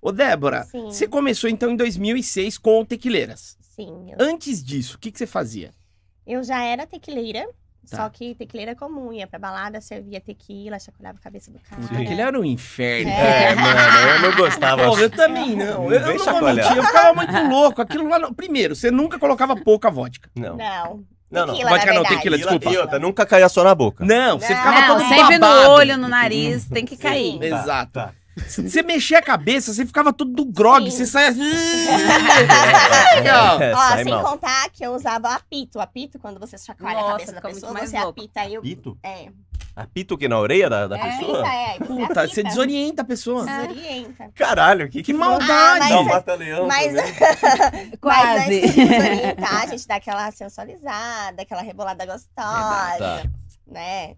Ô, Débora, Sim. você começou então em 2006 com Tequileiras. Sim. Eu... Antes disso, o que, que você fazia? Eu já era tequileira, Tá. Só que tequileira comum, ia pra balada, servia tequila, chacoalhava a cabeça do cara. Tequileira era um inferno. É, é mano, eu não gostava. Pô, eu também não. Eu, eu não vou mentir, eu ficava muito louco. Aquilo lá, não... primeiro, você nunca colocava pouca vodka. Não. Não. Não, não. vodka não, tequila, desculpa. Iota, nunca caía só na boca. Não, não. você ficava todo sempre babado. no olho, no nariz, tem que cair. Sim, Exato. tá. tá. Você mexia a cabeça, você ficava todo grog, você saia assim. é, é, Ó, sem mal. contar que eu usava apito. Apito, quando você chacoalha Nossa, a cabeça da pessoa, você louco. apita aí. Eu... Apito? É. Apito o que? Na orelha da, da é. pessoa? Apita, é. Você Puta, você desorienta a pessoa. Ah. Desorienta. Caralho, que, que maldade. Ah, mas, Não, mata Mas, Quase. mas antes de desorientar, a gente dá aquela sensualizada, aquela rebolada gostosa. Tá. Né?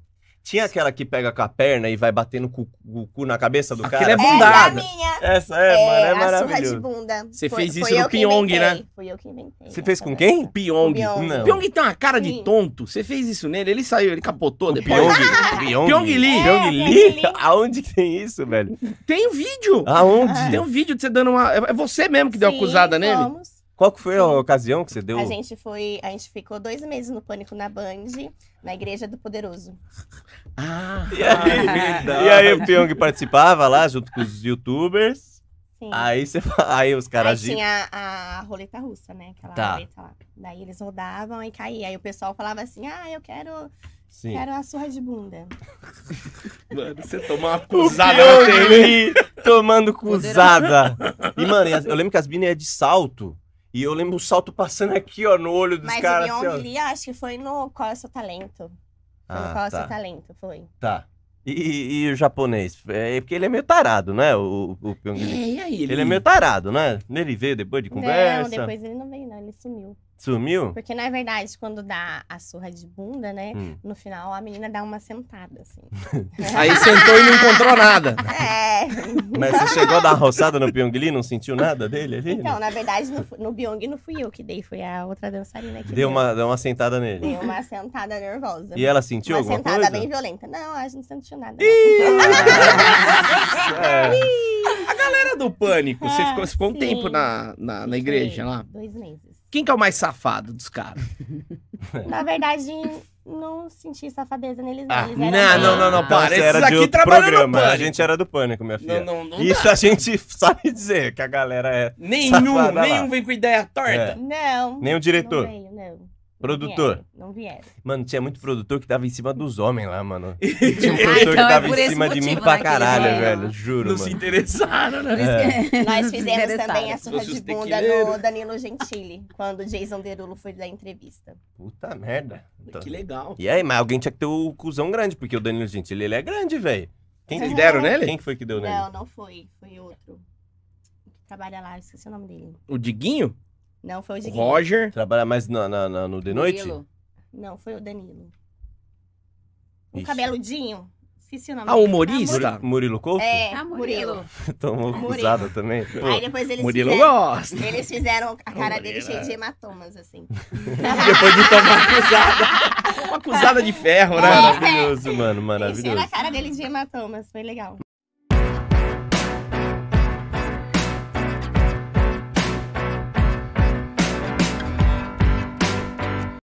Tinha aquela que pega com a perna e vai batendo com o cu na cabeça do Aquela cara? é bundada. É essa é Essa é, mano, é, é a surra de maravilhoso. bunda. Você Foi- fez isso no Pyong, né? Foi eu que inventei. Você fez com quem? Pyong. Pyong. Não. Pyong tem uma cara de tonto. Você fez isso nele, ele saiu, ele capotou depois. Pyong. Pyong. Pyong Lee. É, Pyong Lee? Aonde tem isso, velho? Tem um vídeo. Aonde? Tem um vídeo de você dando uma. É, é você mesmo que deu a Sim, acusada nele? fomos. Qual que foi a ocasião que você deu? A gente foi, a gente ficou dois meses no Pânico na Band, na Igreja do Poderoso. Ah! E aí, e aí o Pyong participava lá junto com os youtubers. Sim. Aí, você, aí os caras... Aí tinha a, a roleta russa, né? Aquela tá. roleta lá. Daí eles rodavam e caía. Aí o pessoal falava assim, ah, eu quero... Sim. Quero a surra de bunda. Mano, você tomou uma cuzada na tomando cuzada. E, mano, eu lembro que as minas é de salto. E eu lembro o salto passando aqui, ó, no olho dos caras. Mas o Beyond assim, acho que foi no Qual é o Seu Talento. Foi ah, no Qual tá. é o Seu tá. Talento, foi. Tá. E, e, o japonês? É, é, porque ele é meio tarado, né? O, o, o É, e aí, ele... ele é meio tarado, né? Ele veio depois de conversa. Não, depois ele não veio, não. Ele sumiu. Sumiu? Porque, na verdade, quando dá a surra de bunda, né? Hum. No final, a menina dá uma sentada, assim. Aí sentou e não encontrou nada. É. Mas você chegou a dar uma roçada no Pyong Lee? Não sentiu nada dele ali? Então, na verdade, no, no não fui eu que dei. Foi a outra dançarina que deu. uma, deu uma sentada nele. Deu uma sentada nervosa. E ela sentiu uma alguma coisa? Uma sentada bem violenta. Não, a gente não sentiu nada. Ih! é era do pânico. Você é, ficou, você ficou um tempo na, na, na igreja lá. Dois meses. Quem que é o mais safado dos caras? Na verdade, não senti safadeza neles, não. Ah, eram não, não, não, não, Então, para. Esses era de aqui outro no programa. pânico. A gente era do pânico, minha filha. Não, não, não Isso a gente sabe dizer que a galera é. Nenhum, Safada lá. nenhum vem com ideia torta. É. Não. Nem o diretor. Não veio, não. Produtor. Não vieram, Mano, tinha muito produtor que tava em cima dos homens lá, mano. Ah, tinha um então produtor que é tava é em cima de mim pra né, caralho, velho. Juro, não mano. Não se interessaram, né? É. Nós fizemos também a surra de bunda no Danilo Gentili, quando o Jason Derulo foi dar entrevista. Puta merda. Então... Que legal. E aí, mas alguém tinha que ter o cuzão grande, porque o Danilo Gentili, ele é grande, velho. Quem que deram nele? Quem foi que deu nele? Não, não foi. Foi outro. Que trabalha lá, esqueci o nome dele. O Diguinho? Não, foi o Ziguinho. Roger. Trabalha mais na, na, na- no de noite? Não, foi o Danilo. Um Ixi. cabeludinho. Esqueci o nome. Ah, o humorista? Murilo, Murilo Couto? É, Ah, Murilo. Tomou acusada também. Pô, Aí depois eles Murilo fizeram... gosta. Eles fizeram a cara dele cheia de hematomas, assim. Depois de tomar acusada, Uma acusada de ferro, né? É. Maravilhoso, mano. Maravilhoso. Encheram a cara dele de hematomas, foi legal.